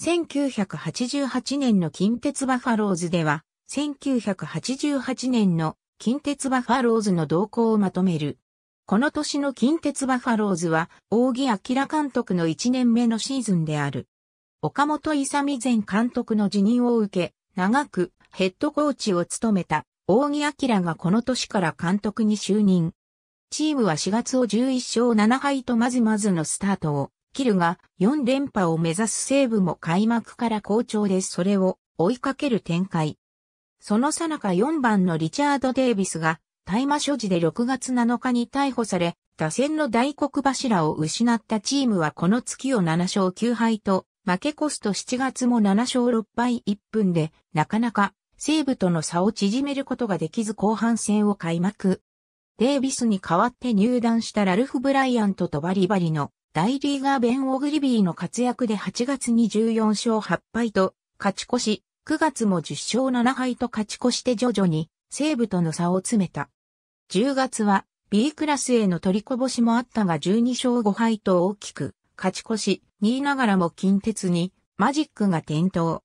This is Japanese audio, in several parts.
1988年の近鉄バファローズでは、1988年の近鉄バファローズの動向をまとめる。この年の近鉄バファローズは、大木明監督の1年目のシーズンである。岡本勇前監督の辞任を受け、長くヘッドコーチを務めた、大木明がこの年から監督に就任。チームは4月を11勝7敗とまずまずのスタートをキルが4連覇を目指す西部も開幕から好調でそれを追いかける展開。そのさなか4番のリチャード・デイビスが大麻所持で6月7日に逮捕され、打線の大黒柱を失ったチームはこの月を7勝9敗と、負け越すと7月も7勝6敗1分で、なかなか西部との差を縮めることができず後半戦を開幕。デイビスに代わって入団したラルフ・ブライアントとバリバリの大リーガーベン・オグリビーの活躍で8月に14勝8敗と勝ち越し、9月も10勝7敗と勝ち越して徐々に西武との差を詰めた。10月は B クラスへの取りこぼしもあったが12勝5敗と大きく勝ち越し、2位ながらも近鉄にマジックが点灯。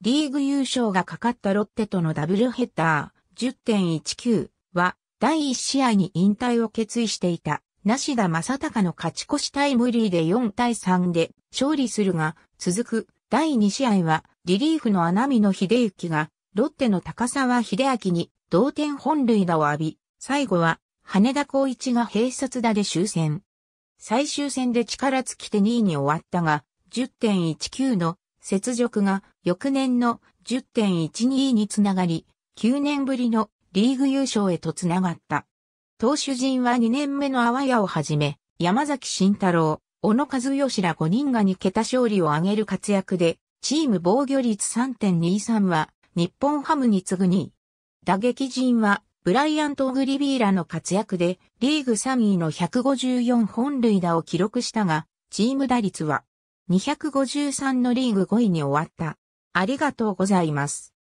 リーグ優勝がかかったロッテとのダブルヘッダー10.19は第1試合に引退を決意していた。梨田正隆の勝ち越しタイムリーで4対3で勝利するが、続く第2試合はリリーフの穴見の秀幸がロッテの高沢秀明に同点本塁打を浴び、最後は羽田光一が併殺打で終戦。最終戦で力尽きて2位に終わったが、10.19の雪辱が翌年の10.12につながり、9年ぶりのリーグ優勝へとつながった。投手陣は2年目の阿波屋をはじめ、山崎慎太郎、小野和義ら5人が2桁勝利を挙げる活躍で、チーム防御率3.23は、日本ハムに次ぐ2位。打撃陣は、ブライアント・グリビーラの活躍で、リーグ3位の154本塁打を記録したが、チーム打率は、253のリーグ5位に終わった。ありがとうございます。